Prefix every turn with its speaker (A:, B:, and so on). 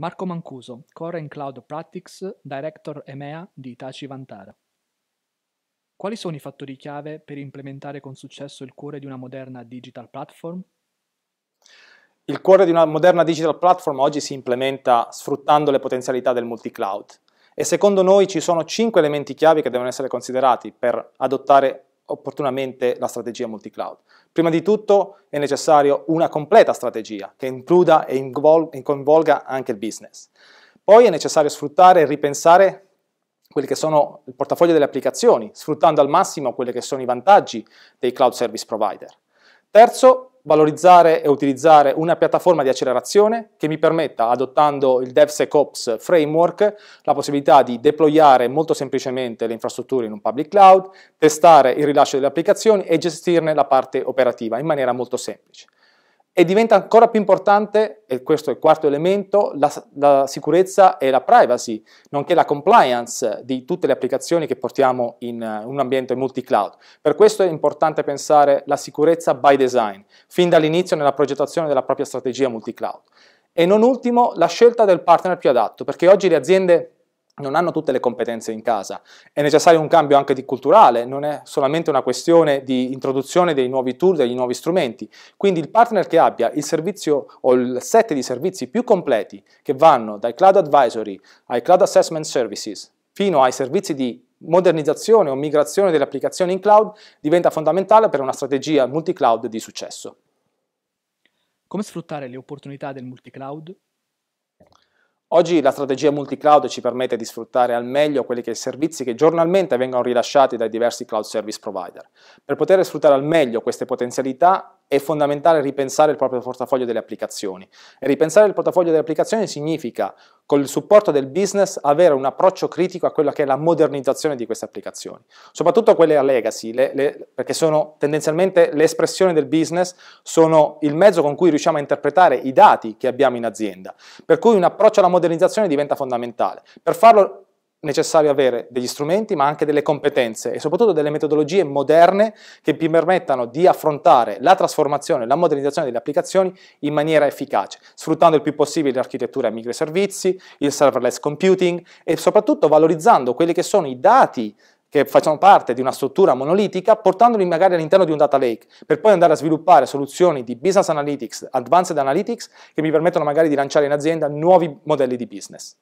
A: Marco Mancuso, Core and Cloud Practice Director EMEA di Itachi Vantara. Quali sono i fattori chiave per implementare con successo il cuore di una moderna digital platform?
B: Il cuore di una moderna digital platform oggi si implementa sfruttando le potenzialità del multi-cloud e secondo noi ci sono cinque elementi chiave che devono essere considerati per adottare opportunamente la strategia multicloud. Prima di tutto è necessario una completa strategia che includa e coinvolga anche il business. Poi è necessario sfruttare e ripensare quelli che sono il portafoglio delle applicazioni, sfruttando al massimo quelli che sono i vantaggi dei cloud service provider. Terzo, valorizzare e utilizzare una piattaforma di accelerazione che mi permetta, adottando il DevSecOps framework, la possibilità di deployare molto semplicemente le infrastrutture in un public cloud, testare il rilascio delle applicazioni e gestirne la parte operativa in maniera molto semplice. E diventa ancora più importante, e questo è il quarto elemento, la, la sicurezza e la privacy, nonché la compliance di tutte le applicazioni che portiamo in uh, un ambiente multi-cloud. Per questo è importante pensare la sicurezza by design, fin dall'inizio nella progettazione della propria strategia multi-cloud. E non ultimo, la scelta del partner più adatto, perché oggi le aziende non hanno tutte le competenze in casa. È necessario un cambio anche di culturale, non è solamente una questione di introduzione dei nuovi tool, degli nuovi strumenti. Quindi il partner che abbia il servizio o il set di servizi più completi, che vanno dai cloud advisory ai cloud assessment services, fino ai servizi di modernizzazione o migrazione delle applicazioni in cloud, diventa fondamentale per una strategia multi-cloud di successo.
A: Come sfruttare le opportunità del multi-cloud
B: Oggi la strategia multi-cloud ci permette di sfruttare al meglio quelli che i servizi che giornalmente vengono rilasciati dai diversi cloud service provider. Per poter sfruttare al meglio queste potenzialità è fondamentale ripensare il proprio portafoglio delle applicazioni. E ripensare il portafoglio delle applicazioni significa con il supporto del business, avere un approccio critico a quella che è la modernizzazione di queste applicazioni, soprattutto quelle a legacy, le, le, perché sono tendenzialmente l'espressione del business, sono il mezzo con cui riusciamo a interpretare i dati che abbiamo in azienda, per cui un approccio alla modernizzazione diventa fondamentale. Per farlo necessario avere degli strumenti ma anche delle competenze e soprattutto delle metodologie moderne che vi permettano di affrontare la trasformazione, la modernizzazione delle applicazioni in maniera efficace, sfruttando il più possibile l'architettura a microservizi, il serverless computing e soprattutto valorizzando quelli che sono i dati che facciano parte di una struttura monolitica, portandoli magari all'interno di un data lake, per poi andare a sviluppare soluzioni di business analytics, advanced analytics, che mi permettono magari di lanciare in azienda nuovi modelli di business.